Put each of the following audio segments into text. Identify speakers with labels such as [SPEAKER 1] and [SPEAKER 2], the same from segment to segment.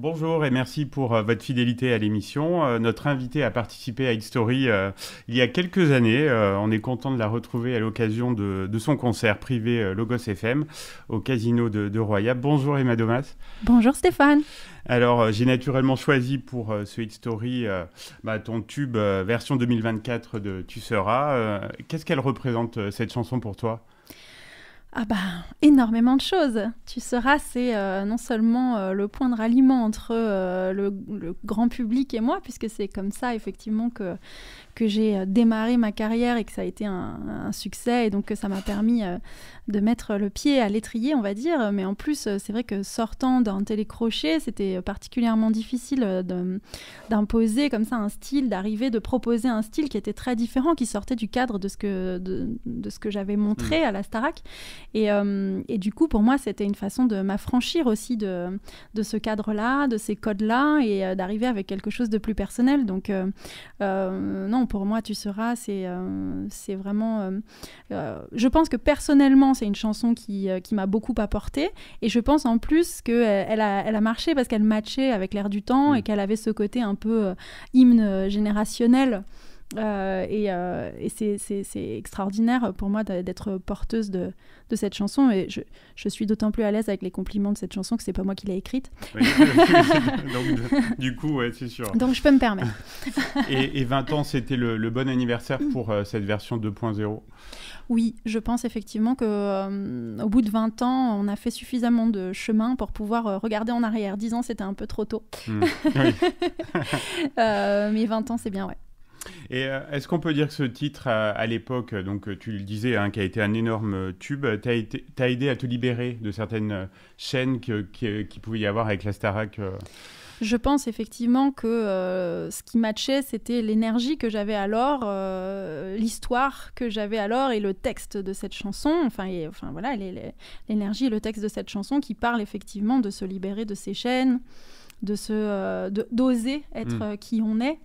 [SPEAKER 1] Bonjour et merci pour euh, votre fidélité à l'émission. Euh, notre invitée a participé à History Story euh, il y a quelques années. on est content de la retrouver à l'occasion de, son concert privé Logos FM au casino de, Roya. Bonjour Emma Domas.
[SPEAKER 2] Bonjour Stéphane.
[SPEAKER 1] Alors j'ai naturellement choisi pour ce Hit Story bah, ton tube version 2024 de Tu seras. Qu'est-ce qu'elle représente cette chanson pour toi
[SPEAKER 2] ah bah énormément de choses. Tu seras, c'est euh, non seulement euh, le point de ralliement entre euh, le, grand public et moi, puisque c'est comme ça effectivement que, que j'ai démarré ma carrière et que ça a été un, succès et donc que ça m'a permis de mettre le pied à l'étrier, on va dire. Mais en plus, c'est vrai que sortant d'un télécrochet, c'était particulièrement difficile d'imposer comme ça un style, d'arriver, de proposer un style qui était très différent, qui sortait du cadre de ce que, de, ce que j'avais montré hmm. à la Starac. Euh, et, du coup, pour moi, c'était une façon de m'affranchir aussi de, ce cadre-là, de ces codes-là, et euh, d'arriver avec quelque chose de plus personnel. Donc, euh, non, pour moi, tu seras, c'est vraiment... je pense que personnellement, c'est une chanson qui, m'a beaucoup apporté, et je pense en plus qu'elle a, marché parce qu'elle matchait avec l'air du temps mm. et qu'elle avait ce côté un peu hymne générationnel euh, et, euh, c'est extraordinaire pour moi d'être porteuse de, cette chanson. Et je, suis d'autant plus à l'aise avec les compliments de cette chanson que c'est pas moi qui l'ai écrite. Donc,
[SPEAKER 1] du coup, ouais, c'est sûr. Donc je peux me permettre. et, 20 ans, c'était le, bon anniversaire mm. pour euh, cette version 2.0
[SPEAKER 2] Oui, je pense effectivement que au bout de 20 ans, on a fait suffisamment de chemin pour pouvoir regarder en arrière. 10 ans, c'était un peu trop tôt. Mm. mais 20 ans, c'est bien, ouais.
[SPEAKER 1] Et euh, est-ce qu'on peut dire que ce titre, à, l'époque, donc euh, tu le disais, hein, qui a été un énorme euh, tube, t'a, aidé à te libérer de certaines chaînes qu'il qui, pouvait y avoir avec la Starac
[SPEAKER 2] Je pense effectivement que ce qui matchait, c'était l'énergie que j'avais alors, l'histoire que j'avais alors et le texte de cette chanson. Enfin, voilà, l'énergie et le texte de cette chanson qui parle effectivement de se libérer de ces chaînes, de se, d'oser être mmh. qui on est.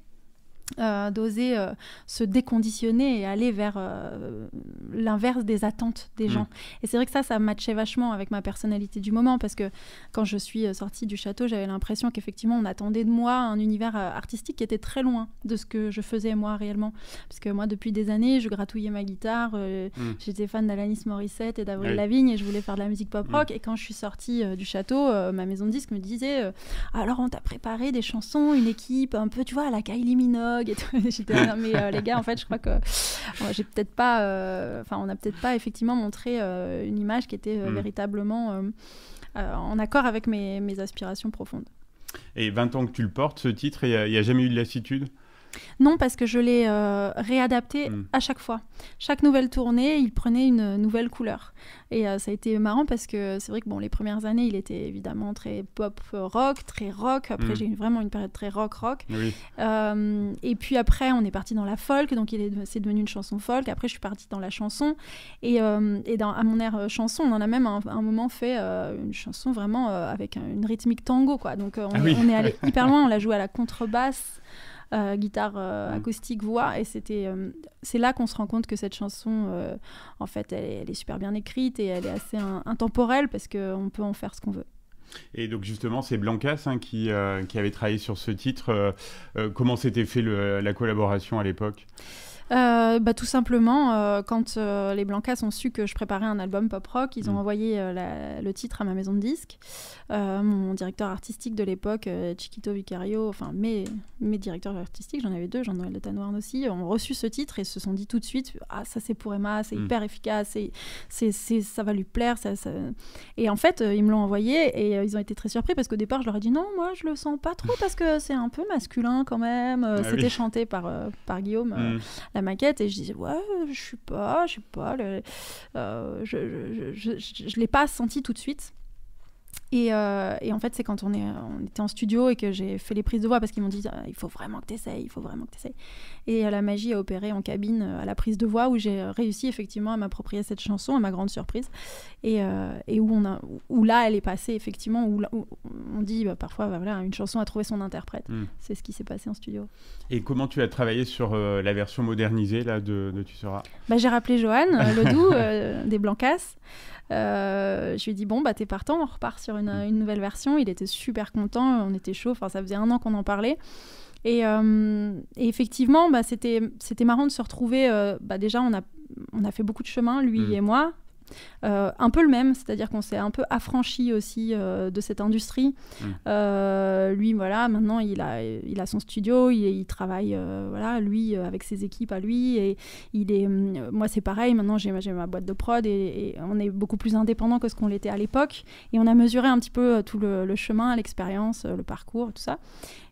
[SPEAKER 2] Euh, d'oser euh, se déconditionner et aller vers euh, l'inverse des attentes des mm. gens. Et c'est vrai que ça, ça matchait vachement avec ma personnalité du moment parce que quand je suis sortie du château, j'avais l'impression qu'effectivement, on attendait de moi un univers artistique qui était très loin de ce que je faisais moi réellement. Parce que moi, depuis des années, je gratouillais ma guitare, mm. j'étais fan d'Alanis Morissette et d'Avril Lavigne et je voulais faire de la musique pop mm. rock. Et quand je suis sortie du château, ma maison de disques me disait Alors, on t'a préparé des chansons, une équipe un peu, tu vois, à la Kylie Minogue et tout. J'étais mais euh, les gars, en fait, je crois que euh, j'ai peut-être pas, euh, enfin, on n'a peut-être pas effectivement montré une image qui était mm. véritablement en accord avec mes, aspirations profondes.
[SPEAKER 1] Et 20 ans que tu le portes, ce titre, il n'y a, jamais eu de lassitude
[SPEAKER 2] non, parce que je l'ai euh, réadapté hmm. à chaque fois. Chaque nouvelle tournée, il prenait une nouvelle couleur. Et euh, ça a été marrant parce que c'est vrai que bon, les premières années, il était évidemment très pop euh, rock, très rock. Après, hmm. j'ai eu vraiment une période très rock rock. et puis après, on est parti dans la folk, donc il c'est devenu une chanson folk. Après, je suis partie dans la chanson et, à mon air chanson, on en a même un, moment fait une chanson vraiment avec une rythmique tango quoi. Donc ah on est allé hyper loin. On l'a joué à la contrebasse. Euh, guitare euh, mm. acoustique, voix. Et c'était, euh, c'est là qu'on se rend compte que cette chanson, en fait, elle est, super bien écrite et elle est assez intemporelle parce qu'on peut en faire ce qu'on veut.
[SPEAKER 1] Et donc justement, c'est Blancas hein, qui, qui, avait travaillé sur ce titre. comment s'était fait la collaboration à l'époque
[SPEAKER 2] euh, bah, Tout simplement, euh, quand euh, les Blancas ont su que je préparais un album pop rock, ils ont mm. envoyé le titre à ma maison de disques. mon directeur artistique de l'époque, Chiquito Vicario, enfin mes, mes directeurs artistiques, j'en avais deux, Jean-Noël Le Tanoirne aussi, ont reçu ce titre et se sont dit tout de suite Ah, ça c'est pour Emma, c'est mm. hyper efficace, c'est, ça va lui plaire. Ça, Et en fait, ils me l'ont envoyé et ils ont été très surpris parce qu'au départ, je leur ai dit Non, moi je le sens pas trop parce que c'est un peu masculin quand même. Ah c'était chanté par, par Guillaume, mm maquette et je disais ouais je suis pas je sais pas euh, je, je l'ai pas senti tout de suite euh, et, en fait, c'est quand on, on était en studio et que j'ai fait les prises de voix parce qu'ils m'ont dit ah, il faut vraiment que tu essayes, il faut vraiment que tu essayes. Et euh, la magie a opéré en cabine euh, à la prise de voix où j'ai réussi effectivement à m'approprier cette chanson, à ma grande surprise. Et, où, où là, elle est passée effectivement, où, on dit bah, parfois bah, voilà, une chanson a trouvé son interprète. Hmm. C'est ce qui s'est passé en studio.
[SPEAKER 1] Et comment tu as travaillé sur la version modernisée là, de, Tu seras
[SPEAKER 2] bah, J'ai rappelé Johan Ledoux des Blancasses. Euh, je lui ai dit, bon, bah, t'es partant, on repart sur mm. une, nouvelle version. Il était super content, on était chaud, ça faisait un an qu'on en parlait. Et, euh, effectivement, bah, c'était marrant de se retrouver. Euh, bah, déjà, on a, fait beaucoup de chemin, lui mm. et moi. Euh, un peu le même, c'est-à-dire qu'on s'est un peu affranchi aussi euh, de cette industrie. Mm. Euh, lui, voilà, maintenant il a, il a son studio, il, travaille, voilà, lui avec ses équipes à lui. Et il est, moi c'est pareil, maintenant j'ai ma boîte de prod et, on est beaucoup plus indépendant que ce qu'on l'était à l'époque. Et on a mesuré un petit peu tout le, le chemin, l'expérience, le parcours, tout ça.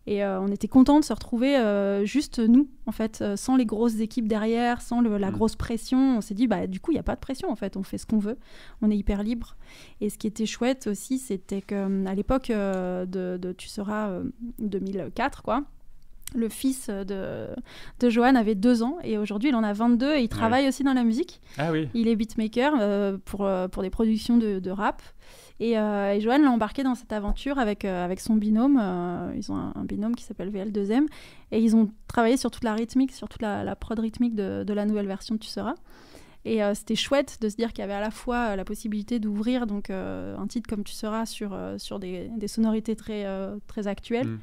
[SPEAKER 2] Et euh, on était content de se retrouver euh, juste nous, en fait, euh, sans les grosses équipes derrière, sans la mm. grosse pression. On s'est dit, bah, du coup, il n'y a pas de pression, en fait, on fait ce qu'on veut, on est hyper libre. Et ce qui était chouette aussi, c'était qu'à hum, l'époque de, Tu seras 2004, quoi. Le fils de, de Johan avait deux ans et aujourd'hui il en a 22 et il travaille aussi dans la musique. Ah oui. Il est beatmaker pour, pour des productions de, de rap. Et, euh, l'a embarqué dans cette aventure avec, euh, avec son binôme. Euh, ils ont un, binôme qui s'appelle VL2M. Et ils ont travaillé sur toute la rythmique, sur toute la, prod rythmique de, la nouvelle version de Tu seras. Et euh, c'était chouette de se dire qu'il y avait à la fois la possibilité d'ouvrir donc un titre comme tu seras sur, sur des, sonorités très, très actuelles, mm.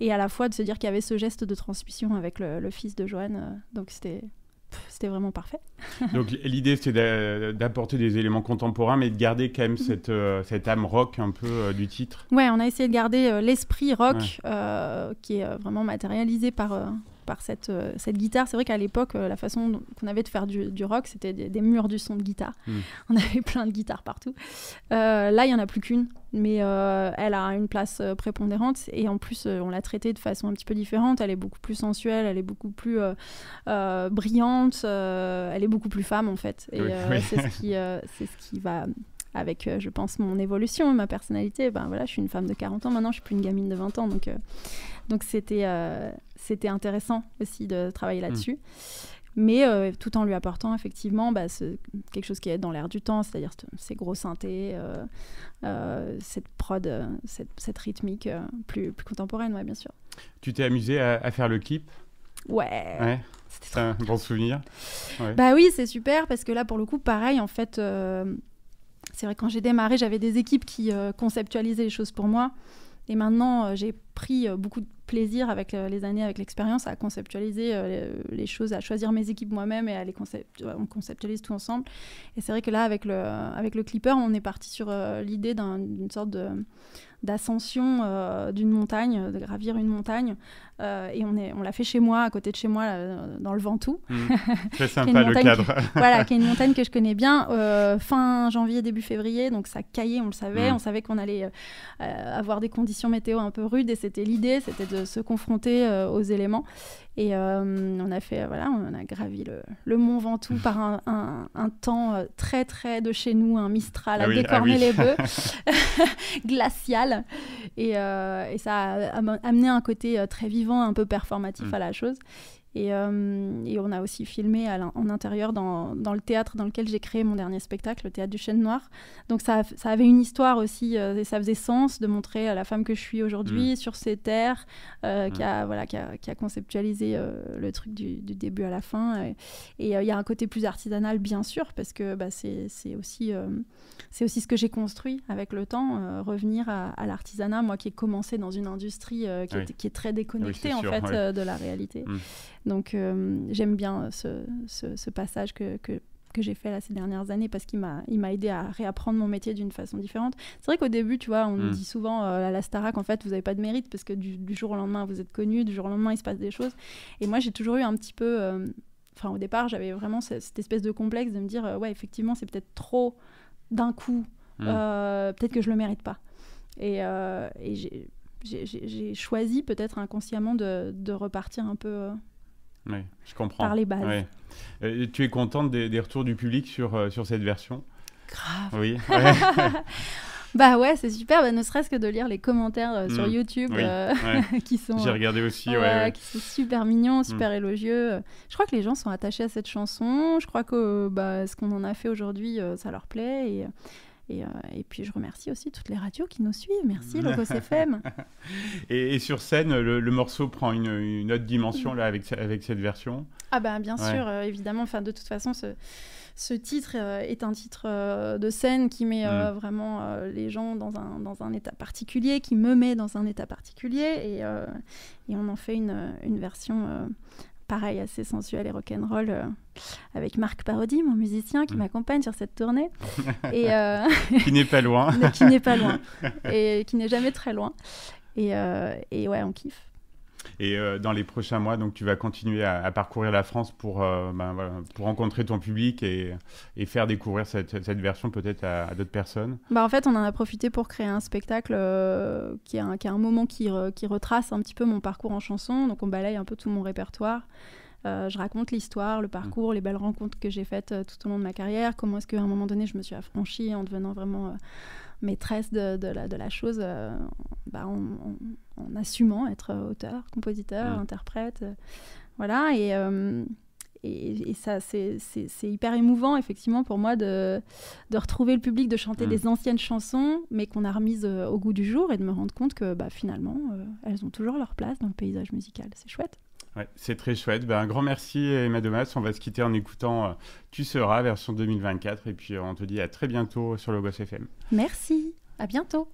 [SPEAKER 2] et à la fois de se dire qu'il y avait ce geste de transmission avec le, le fils de Joanne. donc c'était c'était vraiment parfait.
[SPEAKER 1] Donc l'idée c'était d'apporter des éléments contemporains mais de garder quand même cette, euh, cette âme rock un peu euh, du titre.
[SPEAKER 2] Ouais, on a essayé de garder euh, l'esprit rock qui est vraiment matérialisé par par cette, euh, cette guitare. C'est vrai qu'à l'époque, euh, la façon qu'on avait de faire du, rock, c'était des, murs du son de guitare. Hmm. On avait plein de guitares partout. Euh, là, il n'y en a plus qu'une, mais elle a une place prépondérante. Et en plus, on l'a traitée de façon un petit peu différente. Elle est beaucoup plus sensuelle, elle est beaucoup plus brillante, elle est beaucoup plus femme, en fait. Et c'est ce, qui va avec, je pense, mon évolution, ma personnalité. Ben voilà, je suis une femme de 40 ans maintenant, je suis plus une gamine de 20 ans. Donc, donc euh, c'était intéressant aussi de travailler hmm. là-dessus. mais euh, tout en lui apportant effectivement bah, quelque chose qui est dans l'air du temps, c'est-à-dire ces gros synthés, euh, cette prod, cette, cette, rythmique plus, plus contemporaine, bien sûr.
[SPEAKER 1] Tu t'es amusé à, faire le clip Ouais. ouais. C'était un bon souvenir. Ouais. Bah
[SPEAKER 2] oui, c'est super parce que là, pour le coup, pareil, en fait, c'est vrai quand j'ai démarré, j'avais des équipes qui conceptualisaient les choses pour moi. Et maintenant, euh, j'ai pris euh, beaucoup de plaisir avec euh, les années, avec l'expérience, à conceptualiser les choses, à choisir mes équipes moi-même et à les conceptualiser on conceptualise tout ensemble. Et c'est vrai que là, avec le, avec le Clipper, on est parti sur l'idée d'une sorte de d'ascension euh, d'une montagne, de gravir une montagne. Euh, et on, est, on l'a fait chez moi, à côté de chez moi, euh, dans le Ventoux. Hmm. Très sympa le cadre. voilà, qui est une montagne que je connais bien. fin janvier, début février, donc ça caillait, on le savait. Hmm. On savait qu'on allait avoir des conditions météo un peu rudes et c'était l'idée, c'était de se confronter aux éléments. Et on a fait, voilà, on a gravi le, Mont Ventoux par un, temps très, très de chez nous, un Mistral ah à décorner ah les bœufs, glacial. Euh, et, ça a amené un côté euh, très vivant, un peu performatif mm. à la chose. Euh, et, on a aussi filmé en intérieur dans, le théâtre dans lequel j'ai créé mon dernier spectacle, le théâtre du Chêne Noir. Donc ça, avait une histoire aussi, euh, et ça faisait sens de montrer à la femme que je suis aujourd'hui mm. sur ces terres, euh, mm. qui, a, voilà, qui, a, conceptualisé le truc du, début à la fin. Et il y a un côté plus artisanal, bien sûr, parce que bah, c'est aussi, c'est aussi ce que j'ai construit avec le temps, revenir à, l'artisanat, moi qui ai commencé dans une industrie qui, est, très déconnectée en fait de la réalité. Mm. Donc euh, j'aime bien euh, ce, ce, passage que, que que j'ai fait là ces dernières années parce qu'il m'a aidé à réapprendre mon métier d'une façon différente. C'est vrai qu'au début, tu vois, on me hmm. dit souvent euh, à la Starac en fait, vous n'avez pas de mérite parce que du, jour au lendemain, vous êtes connu, du jour au lendemain, il se passe des choses. Et moi, j'ai toujours eu un petit peu enfin au départ, j'avais vraiment cette, espèce de complexe de me dire ouais, effectivement, c'est peut-être trop d'un coup. Hmm. peut-être que je le mérite pas. Et, j'ai choisi peut-être inconsciemment de, de, repartir un peu
[SPEAKER 1] je comprends. Par les bases. Euh, tu es contente des, retours du public sur, euh, sur cette version Grave. Oui.
[SPEAKER 2] bah ouais, c'est super, bah, ne serait-ce que de lire les commentaires euh, sur mm. YouTube qui sont. J'ai regardé aussi, ouais, Qui sont super mignons, mm. super élogieux. Je crois que les gens sont attachés à cette chanson. Je crois que bah, ce qu'on en a fait aujourd'hui, ça leur plaît. Et euh, et, puis je remercie aussi toutes les radios qui nous suivent. Merci Logos FM.
[SPEAKER 1] et, sur scène, le, morceau prend une, autre dimension là avec, avec cette version. Ah ben bien sûr, euh,
[SPEAKER 2] évidemment. Enfin de toute façon, ce, ce titre euh, est un titre de scène qui met mm. vraiment les gens dans un, état particulier, qui me met dans un état particulier, et, on en fait une, une version pareil, assez sensuel et rock'n'roll, roll euh, avec Marc Parodi, mon musicien, qui mm. m'accompagne sur cette tournée. et, euh,
[SPEAKER 1] qui n'est pas loin. qui n'est pas loin.
[SPEAKER 2] Et qui n'est jamais très loin. Et, euh, et ouais, on kiffe.
[SPEAKER 1] Et euh, dans les prochains mois, donc, tu vas continuer à, parcourir la France pour, euh, ben, pour rencontrer ton public et, et faire découvrir cette, cette version peut-être à, d'autres personnes
[SPEAKER 2] bah En fait, on en a profité pour créer un spectacle euh, qui, est un, qui un moment qui, qui, retrace un petit peu mon parcours en chanson. Donc, on balaye un peu tout mon répertoire. je raconte l'histoire, le parcours, mmh. les belles rencontres que j'ai faites tout au long de ma carrière. Comment est-ce qu'à un moment donné, je me suis affranchie en devenant vraiment maîtresse de, la, chose euh, bah, en, assumant être auteur, compositeur, mm. interprète. Euh, voilà, euh, et, et, ça, c'est hyper émouvant, effectivement, pour moi de, retrouver le public, de chanter mm. des anciennes chansons, mais qu'on a remises au goût du jour et de me rendre compte que bah, finalement, elles ont toujours leur place dans le paysage musical. C'est chouette
[SPEAKER 1] c'est très chouette. Ben, un grand merci Emma Domas. On va se quitter en écoutant euh, Tu seras version 2024 et puis euh, on te dit à très bientôt sur le Logos FM.
[SPEAKER 2] Merci, à bientôt.